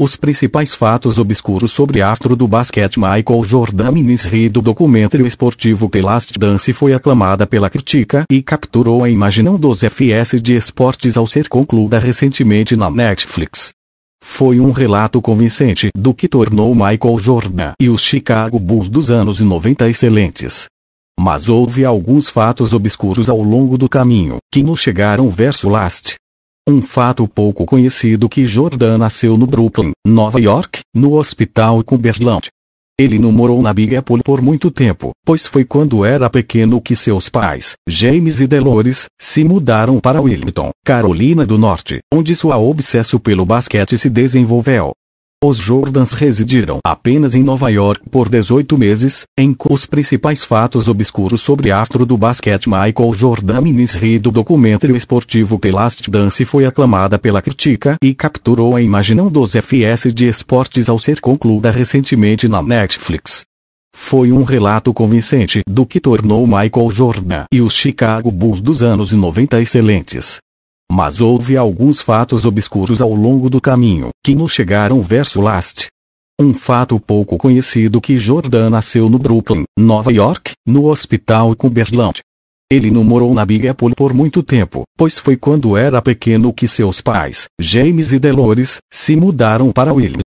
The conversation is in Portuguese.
Os principais fatos obscuros sobre astro do basquete Michael Jordan Minisri do documentário esportivo The Last Dance foi aclamada pela crítica e capturou a imaginação dos FS de esportes ao ser concluída recentemente na Netflix. Foi um relato convincente do que tornou Michael Jordan e os Chicago Bulls dos anos 90 excelentes. Mas houve alguns fatos obscuros ao longo do caminho, que nos chegaram verso last. Um fato pouco conhecido que Jordan nasceu no Brooklyn, Nova York, no Hospital Cumberland. Ele não morou na Big Apple por muito tempo, pois foi quando era pequeno que seus pais, James e Delores, se mudaram para Wilmington, Carolina do Norte, onde sua obsesso pelo basquete se desenvolveu. Os Jordans residiram apenas em Nova York por 18 meses, em os principais fatos obscuros sobre astro do basquete Michael Jordan Minisri do documentário esportivo The Last Dance foi aclamada pela crítica e capturou a imaginação dos FS de esportes ao ser concluída recentemente na Netflix. Foi um relato convincente do que tornou Michael Jordan e os Chicago Bulls dos anos 90 excelentes. Mas houve alguns fatos obscuros ao longo do caminho, que nos chegaram verso last. Um fato pouco conhecido que Jordan nasceu no Brooklyn, Nova York, no Hospital Cumberland. Ele não morou na Big Apple por muito tempo, pois foi quando era pequeno que seus pais, James e Delores, se mudaram para William.